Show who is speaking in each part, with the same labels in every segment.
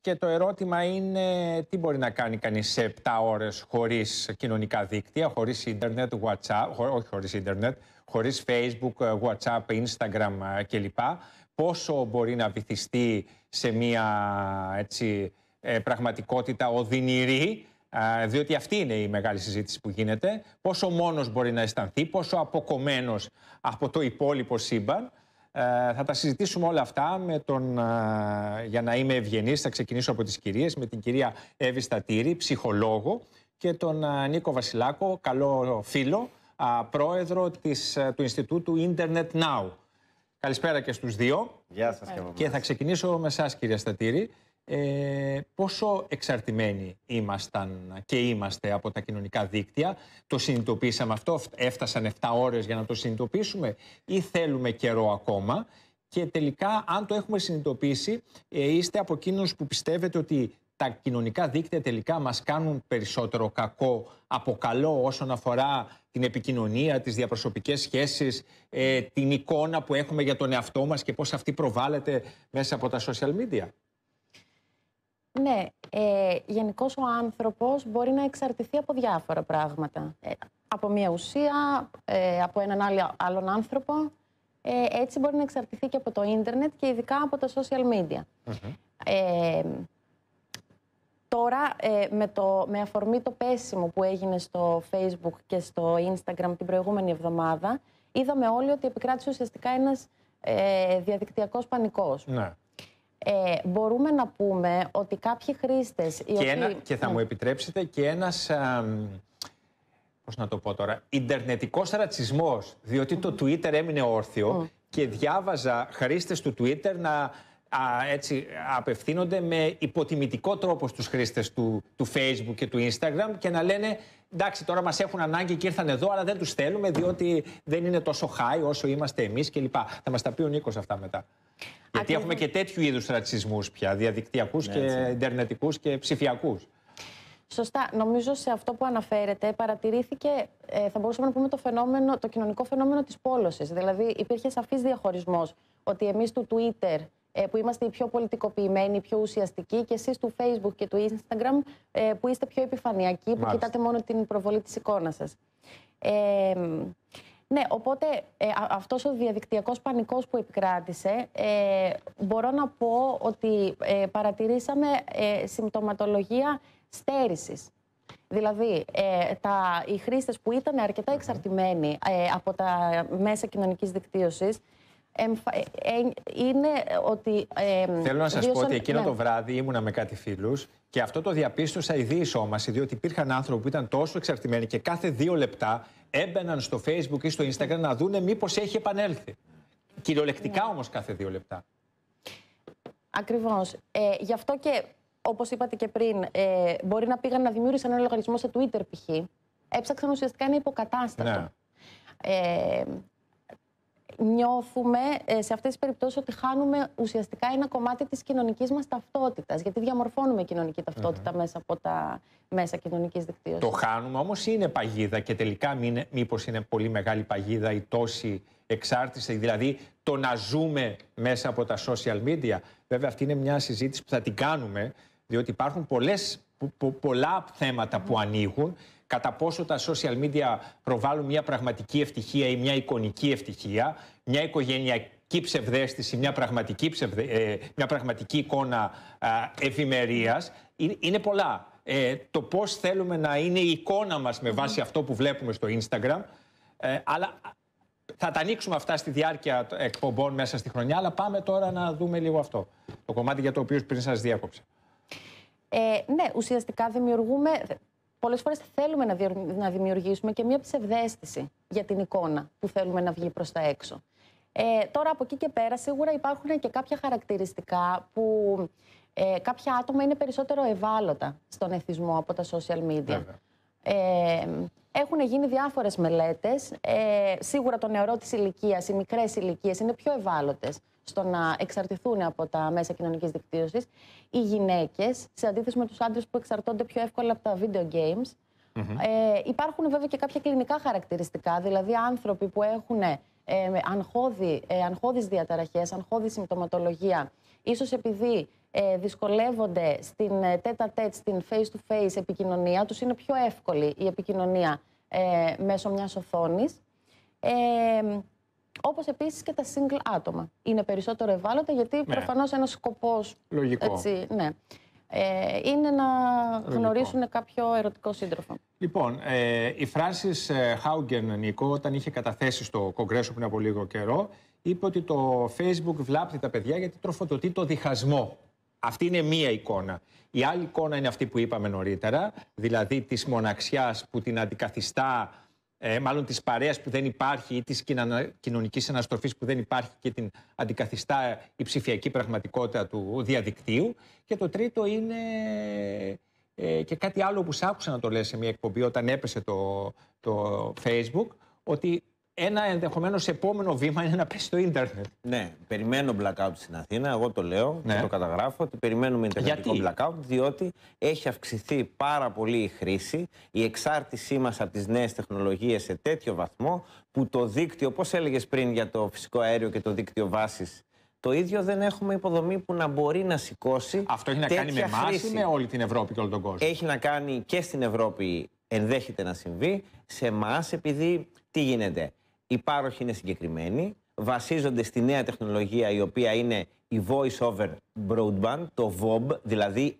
Speaker 1: και το ερώτημα είναι τι μπορεί να κάνει κανείς σε 7 ώρες χωρίς κοινωνικά δίκτυα, χωρίς ίντερνετ, WhatsApp, όχι χωρίς ίντερνετ, χωρίς Facebook, ε, WhatsApp, Instagram ε, κλπ. Πόσο μπορεί να βυθιστεί σε μια έτσι, ε, πραγματικότητα οδυνηρή διότι αυτή είναι η μεγάλη συζήτηση που γίνεται, πόσο μόνος μπορεί να αισθανθεί, πόσο αποκομμένος από το υπόλοιπο σύμπαν ε, θα τα συζητήσουμε όλα αυτά με τον, ε, για να είμαι ευγενής, θα ξεκινήσω από τις κυρίες, με την κυρία Εύη Στατήρη, ψυχολόγο, και τον ε, Νίκο Βασιλάκο, καλό φίλο, πρόεδρο της, του Ινστιτούτου Internet Now. Καλησπέρα και στους δύο.
Speaker 2: Γεια σας. Και, και
Speaker 1: θα ξεκινήσω με εσά, κυρία Στατήρη ε, πόσο εξαρτημένοι ήμασταν και είμαστε από τα κοινωνικά δίκτυα. Το συνειδητοποίησαμε αυτό, έφτασαν 7 ώρες για να το συνειδητοποιήσουμε ή θέλουμε καιρό ακόμα. Και τελικά, αν το έχουμε συνειδητοποιήσει, ε, είστε από εκείνους που πιστεύετε ότι τα κοινωνικά δίκτυα τελικά μας κάνουν περισσότερο κακό από καλό όσον αφορά την επικοινωνία, τις διαπροσωπικές σχέσεις, ε, την εικόνα που έχουμε για τον εαυτό μας και πώς αυτή προβάλλεται μέσα από τα social media.
Speaker 3: Ναι, ε, γενικώς ο άνθρωπος μπορεί να εξαρτηθεί από διάφορα πράγματα. Ε, από μια ουσία, ε, από έναν άλλο, άλλον άνθρωπο. Ε, έτσι μπορεί να εξαρτηθεί και από το ίντερνετ και ειδικά από τα social media. τώρα, με, το, με αφορμή το πέσιμο που έγινε στο Facebook και στο Instagram την προηγούμενη εβδομάδα, είδαμε όλοι ότι επικράτησε ουσιαστικά ένας διαδικτυακός πανικός. Ναι ε, μπορούμε να πούμε ότι κάποιοι χρήστες... και, και θα ναι. μου
Speaker 1: επιτρέψετε και ένας... Πώ πώς να το πω τώρα, Ιντερνετικός ρατσισμός, διότι το Twitter έμεινε όρθιο και διάβαζα χρήστες του Twitter να έτσι, απευθύνονται με υποτιμητικό τρόπο στους χρήστες του, του Facebook και του Instagram και να λένε εντάξει τώρα μας έχουν ανάγκη και ήρθαν εδώ αλλά δεν τους θέλουμε διότι δεν είναι τόσο high όσο είμαστε εμείς κλπ. Θα μας τα πει ο Νίκος αυτά μετά. Γιατί Ακριβώς. έχουμε και τέτοιου είδους ρατσισμούς πια, διαδικτυακούς ναι, και ιντερνετικούς και ψηφιακούς.
Speaker 3: Σωστά. Νομίζω σε αυτό που αναφέρετε παρατηρήθηκε, ε, θα μπορούσαμε να πούμε, το, φαινόμενο, το κοινωνικό φαινόμενο της πόλωσης. Δηλαδή, υπήρχε σαφής διαχωρισμός ότι εμείς του Twitter ε, που είμαστε οι πιο πολιτικοποιημένοι, οι πιο ουσιαστικοί και εσείς του Facebook και του Instagram ε, που είστε πιο επιφανειακοί, Μάλιστα. που κοιτάτε μόνο την προβολή της εικόνας σας. Ε, ναι, οπότε ε, αυτός ο διαδικτυακός πανικός που επικράτησε, ε, μπορώ να πω ότι ε, παρατηρήσαμε ε, συμπτωματολογία στέρησης. Δηλαδή, ε, τα, οι χρήστες που ήταν αρκετά εξαρτημένοι από τα μέσα κοινωνικής δικτύωσης, είναι ότι... Θέλω να σας πω ότι εκείνο ναι. το
Speaker 1: βράδυ ήμουνα με κάτι φίλους και αυτό το διαπίστωσα ειδή μας, διότι υπήρχαν άνθρωποι που ήταν τόσο εξαρτημένοι και κάθε δύο λεπτά έμπαιναν στο Facebook ή στο Instagram να δούνε μήπως έχει επανέλθει. Κυριολεκτικά ναι. όμως κάθε δύο λεπτά.
Speaker 3: Ακριβώς. Ε, γι' αυτό και, όπως είπατε και πριν, ε, μπορεί να πήγαν να δημιούργησαν ένα λογαριασμό σε Twitter π.χ. Έψαξαν ουσιαστικά ένα υποκατάστατο. Ναι. Ε, νιώθουμε ε, σε αυτές τις περιπτώσεις ότι χάνουμε ουσιαστικά ένα κομμάτι της κοινωνικής μας ταυτότητας, γιατί διαμορφώνουμε κοινωνική μέσα από τα μέσα κοινωνικής δικτύωσης. Το
Speaker 1: χάνουμε όμως είναι παγίδα και τελικά μην, μήπως είναι πολύ μεγάλη παγίδα η τόση εξάρτηση, δηλαδή το να ζούμε μέσα από τα social media. Βέβαια αυτή είναι μια συζήτηση που θα την κάνουμε, διότι υπάρχουν πολλές πολλά θέματα που ανοίγουν κατά πόσο τα social media προβάλλουν μια πραγματική ευτυχία ή μια εικονική ευτυχία, μια οικογενειακή ψευδέστηση, μια πραγματική, ε, μια πραγματική εικόνα ευημερίας. Ε, είναι, πολλά. Ε, το πώς θέλουμε να είναι η εικόνα μας με βάση αυτό που βλέπουμε στο Instagram. αλλά θα τα ανοίξουμε αυτά στη διάρκεια εκπομπών μέσα στη χρονιά, αλλά πάμε τώρα να δούμε λίγο αυτό. Το κομμάτι για το οποίο πριν σας
Speaker 3: διάκοψα ε, ναι, ουσιαστικά δημιουργούμε, Πολλές φορές θέλουμε να δημιουργήσουμε και μία ψευδέστηση για την εικόνα που θέλουμε να βγει προς τα έξω. Ε, τώρα από εκεί και πέρα σίγουρα υπάρχουν και κάποια χαρακτηριστικά που ε, κάποια άτομα είναι περισσότερο ευάλωτα στον εθισμό από τα social media έχουν γίνει διάφορες μελέτες. Ε, σίγουρα το νεωρό της ηλικίας, οι μικρές ηλικίες είναι πιο ευάλωτες στο να εξαρτηθούν από τα μέσα κοινωνικής δικτύωσης. Οι γυναίκες, σε αντίθεση με τους άντρες που εξαρτώνται πιο εύκολα από τα video games. Ε, υπάρχουν βέβαια και κάποια κλινικά χαρακτηριστικά, δηλαδή άνθρωποι που έχουν ε, με αγχώδη, ε, διαταραχές, συμπτωματολογία. Ίσως επειδή ε, δυσκολεύονται στην ε, τέτα στην face to face επικοινωνία, τους είναι πιο εύκολη η επικοινωνία μέσω μιας οθόνης. Ε, Όπως επίσης και τα single άτομα. Είναι περισσότερο ευάλωτα γιατί ναι. προφανώς ένας σκοπός. Λογικό. Ναι. Ε, είναι να γνωρίσουν κάποιο ερωτικό σύντροφο.
Speaker 1: Λοιπόν, ε, η Φράνσις ε, Χάουγκεν, Νικό, όταν είχε καταθέσει στο κογκρέσο πριν από λίγο καιρό, είπε ότι το Facebook βλάπτει τα παιδιά γιατί τροφοδοτεί το διχασμό. Αυτή είναι μία εικόνα. Η άλλη εικόνα είναι αυτή που είπαμε νωρίτερα, δηλαδή της μοναξιάς που την αντικαθιστά ε, μάλλον της παρέας που δεν υπάρχει ή της κοινωνικής αναστροφής που δεν υπάρχει και την αντικαθιστά η ψηφιακή πραγματικότητα του διαδικτύου. Και το τρίτο είναι ε, και κάτι άλλο που σ' άκουσα να το λέει σε μια εκπομπή όταν έπεσε το, το Facebook, ότι ένα ενδεχομένως επόμενο βήμα είναι να πέσει το ίντερνετ.
Speaker 2: Ναι, περιμένω blackout στην Αθήνα. Εγώ το λέω και ναι. το καταγράφω ότι περιμένουμε ιντερνετικό blackout, διότι έχει αυξηθεί πάρα πολύ η χρήση, η εξάρτησή μας από τις νέες τεχνολογίες σε τέτοιο βαθμό που το δίκτυο, όπω έλεγες πριν για το φυσικό αέριο και το δίκτυο βάσης. Το ίδιο δεν έχουμε υποδομή που να μπορεί να σηκώσει. Αυτό έχει να κάνει με εμάς ή με όλη την Ευρώπη και όλο τον κόσμο. Έχει να κάνει και στην Ευρώπη, ενδέχεται να συμβεί. Σε εμάς, επειδή τι γίνεται οι πάροχοι είναι συγκεκριμένοι, βασίζονται στη νέα τεχνολογία η οποία είναι η Voice Over Broadband, το VOB, δηλαδή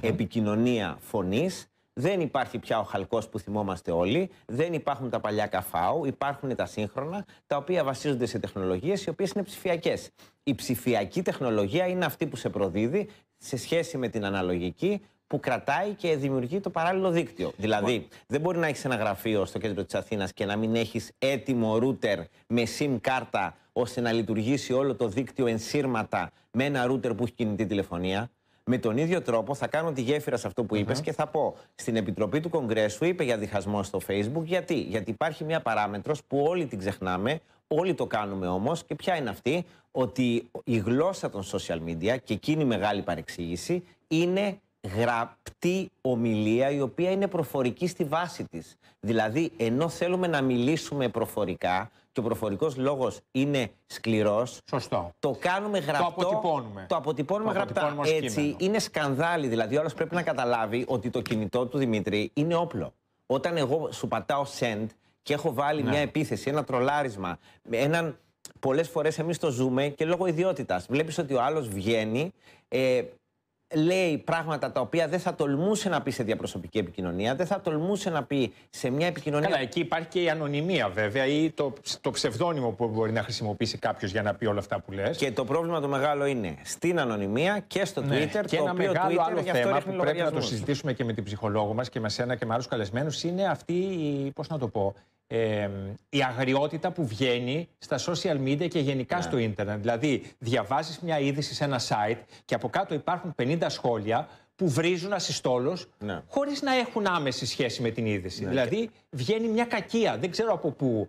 Speaker 2: επικοινωνία φωνής. Δεν υπάρχει πια ο χαλκός που θυμόμαστε όλοι, δεν υπάρχουν τα παλιά καφάου, υπάρχουν τα σύγχρονα, τα οποία βασίζονται σε τεχνολογίες οι οποίες είναι ψηφιακές. Η ψηφιακή τεχνολογία είναι αυτή που σε προδίδει σε σχέση με την αναλογική, που κρατάει και δημιουργεί το παράλληλο δίκτυο. Δηλαδή, δεν μπορεί να έχεις ένα γραφείο στο κέντρο της Αθήνας και να μην έχεις έτοιμο ρούτερ με SIM κάρτα ώστε να λειτουργήσει όλο το δίκτυο ενσύρματα με ένα router που έχει κινητή τηλεφωνία. Με τον ίδιο τρόπο θα κάνω τη γέφυρα σε αυτό που ειπε και θα πω στην Επιτροπή του Κογκρέσου είπε για διχασμό στο Facebook. Γιατί, Γιατί υπάρχει μια παράμετρος που όλοι την ξεχνάμε, όλοι το κάνουμε όμως. Και ποια είναι αυτή, ότι η γλώσσα των social media και εκείνη η μεγάλη παρεξήγηση είναι γραπτή ομιλία η οποία είναι προφορική στη βάση της. Δηλαδή, ενώ θέλουμε να μιλήσουμε προφορικά και ο προφορικός λόγος είναι σκληρός, Σωστό. το κάνουμε γραπτό, το αποτυπώνουμε, το αποτυπώνουμε το γραπτά. Αποτυπώνουμε Έτσι, είναι σκανδάλι. Δηλαδή, όλος πρέπει να καταλάβει ότι το κινητό του Δημήτρη είναι όπλο. Όταν εγώ σου πατάω send και έχω βάλει ναι. μια επίθεση, ένα τρολάρισμα, έναν πολλές φορές εμείς το ζούμε και λόγω ιδιότητας. Βλέπεις ότι ο άλλος βγαίνει, ε, λέει πράγματα τα οποία δεν θα τολμούσε να πει σε διαπροσωπική επικοινωνία, δεν θα τολμούσε να πει σε μια επικοινωνία. Καλά, εκεί υπάρχει και η ανωνυμία βέβαια ή το, το ψευδόνυμο που μπορεί να χρησιμοποιήσει κάποιος για να πει όλα αυτά που λες. Και το πρόβλημα το μεγάλο είναι στην ανωνυμία και στο ναι. Twitter. Και το ένα οποίο μεγάλο Twitter, άλλο θέμα που πρέπει να το συζητήσουμε
Speaker 1: και με την ψυχολόγο μας και με σένα και με άλλους καλεσμένους είναι αυτή η. Πώς να το πω ε, η αγριότητα που βγαίνει στα social media και γενικά ναι. στο ίντερνετ. Δηλαδή, διαβάζεις μια είδηση σε ένα site και από κάτω υπάρχουν 50 σχόλια που βρίζουν ασυστόλο ναι. χωρίς να έχουν άμεση σχέση με την είδηση. Ναι, δηλαδή βγαίνει μια κακία. Δεν ξέρω από πού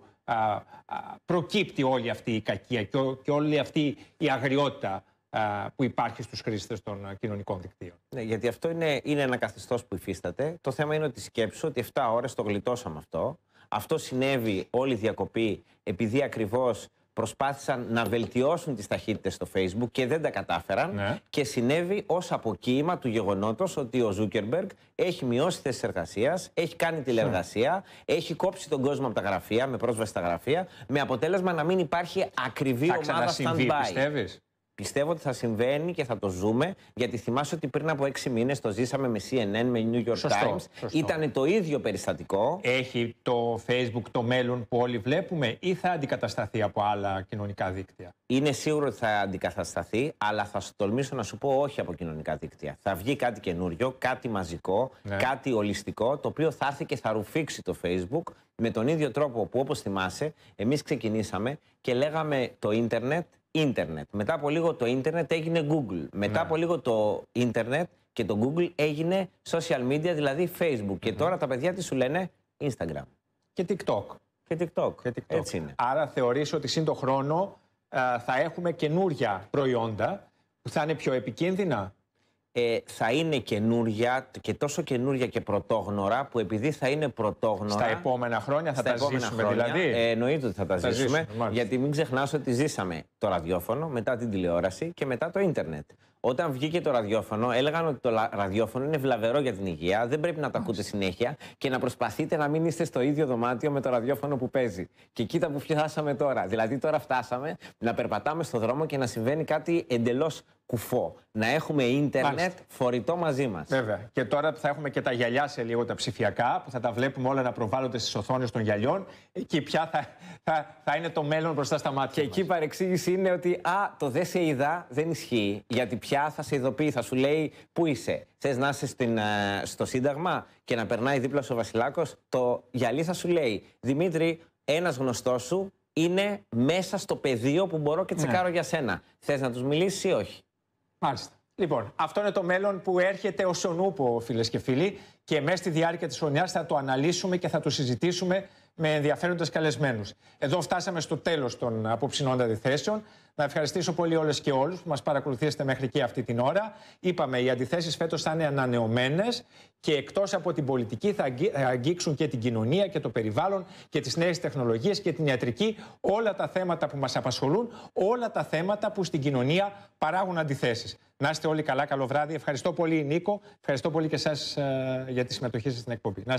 Speaker 1: προκύπτει όλη αυτή η κακία και, και όλη αυτή η αγριότητα που υπάρχει στους χρήστες των κοινωνικών δικτύων.
Speaker 2: Ναι, γιατί αυτό είναι, είναι ένα καθεστώς που υφίσταται. Το θέμα είναι ότι σκέψω ότι 7 ώρες το γλιτώσαμε αυτό. Αυτό συνέβη όλη η διακοπή επειδή ακριβώς προσπάθησαν να βελτιώσουν τις ταχύτητες στο Facebook και δεν τα κατάφεραν ναι. και συνέβη ως αποκοίημα του γεγονότος ότι ο Ζούκερμπεργκ έχει μειώσει θέσεις εργασίας, έχει κάνει τηλεργασία, ναι. έχει κόψει τον κόσμο από τα γραφεία, με πρόσβαση στα γραφεία, με αποτέλεσμα να μην υπάρχει ακριβή ομάδα stand-by. Πιστεύεις? Πιστεύω ότι θα συμβαίνει και θα το ζούμε, γιατί θυμάσαι ότι πριν από έξι μήνες το ζήσαμε με CNN, με New York Times. Ήταν το ίδιο περιστατικό. Έχει το Facebook το μέλλον που όλοι βλέπουμε, ή θα αντικατασταθεί από άλλα
Speaker 1: κοινωνικά δίκτυα.
Speaker 2: Είναι σίγουρο ότι θα αντικατασταθεί, αλλά θα τολμήσω να σου πω όχι από κοινωνικά δίκτυα. Θα βγει κάτι καινούριο, κάτι μαζικό, ναι. κάτι ολιστικό, το οποίο θα έρθει και θα ρουφήξει το Facebook με τον ίδιο τρόπο που, όπως θυμάσαι, εμείς ξεκινήσαμε και λέγαμε το ίντερνετ ίντερνετ. Μετά από λίγο το ίντερνετ έγινε Google. Μετά ναι. από λίγο το ίντερνετ και το Google έγινε social media, δηλαδή Facebook. Και τώρα τα παιδιά τι σου λένε Instagram. Και TikTok. Και TikTok. Και TikTok. Έτσι είναι.
Speaker 1: Άρα θεωρείς ότι σύντο χρόνο ε, θα έχουμε καινούρια προϊόντα που θα είναι πιο επικίνδυνα,
Speaker 2: ε, θα είναι καινούρια και τόσο καινούρια και πρωτόγνωρα που επειδή θα είναι πρωτόγνωρα. Στα επόμενα χρόνια θα τα ζήσουμε χρόνια, δηλαδή. Ε, εννοείται ότι θα τα ζήσουμε, ζήσουμε γιατί μην ξεχνάς ότι ζήσαμε το ραδιόφωνο, μετά την τηλεόραση και μετά το ίντερνετ. Όταν βγήκε το ραδιόφωνο, έλεγαν ότι το ραδιόφωνο είναι βλαβερό για την υγεία, δεν πρέπει να το ακούτε συνέχεια και να προσπαθείτε να μην είστε στο ίδιο δωμάτιο με το ραδιόφωνο που παίζει. Και κοίτα που φτάσαμε τώρα. Δηλαδή, τώρα φτάσαμε να περπατάμε στο δρόμο και να συμβαίνει κάτι εντελώς κουφό. Να έχουμε ίντερνετ φορητό μαζί μας. Βέβαια. Και τώρα θα έχουμε και τα γυαλιά σε λίγο τα ψηφιακά,
Speaker 1: που θα τα βλέπουμε όλα να προβάλλονται στις οθόνες των γυαλιών και πια θα, θα, θα είναι το μέλλον μπροστά
Speaker 2: στα μάτια. Και εκεί η παρεξήγηση είναι ότι α, το δε σε είδα δεν ισχύει. Γιατί πια θα σε ειδοποιεί, θα σου λέει πού είσαι. Θες να είσαι ε, στο Σύνταγμα και να περνάει δίπλα σου ο Βασιλάκος. Το γυαλί θα σου λέει Δημήτρη, ένας γνωστός σου είναι μέσα στο πεδίο που μπορώ και ναι. τσεκάρω ναι. για σένα. Θες να τους μιλήσεις ή όχι. Μάλιστα.
Speaker 1: Λοιπόν, αυτό είναι το μέλλον που έρχεται ως ονούπο, φίλες και φίλοι. Και μέσα στη διάρκεια της χρονιάς θα το αναλύσουμε και θα το συζητήσουμε με ενδιαφέροντες καλεσμένους. Εδώ φτάσαμε στο τέλος των απόψινών αντιθέσεων. Να ευχαριστήσω πολύ όλες και όλους που μας παρακολουθήσατε μέχρι και αυτή την ώρα. Είπαμε, οι αντιθέσεις φέτος θα είναι ανανεωμένες και εκτός από την πολιτική θα αγγίξουν και την κοινωνία και το περιβάλλον και τις νέες τεχνολογίες και την ιατρική. Όλα τα θέματα που μας απασχολούν, όλα τα θέματα που στην κοινωνία παράγουν αντιθέσεις. Να είστε όλοι καλά, καλό βράδυ. Ευχαριστώ πολύ, Νίκο. Ευχαριστώ πολύ και εσάς ε, για τη συμμετοχή σας στην εκπομπή.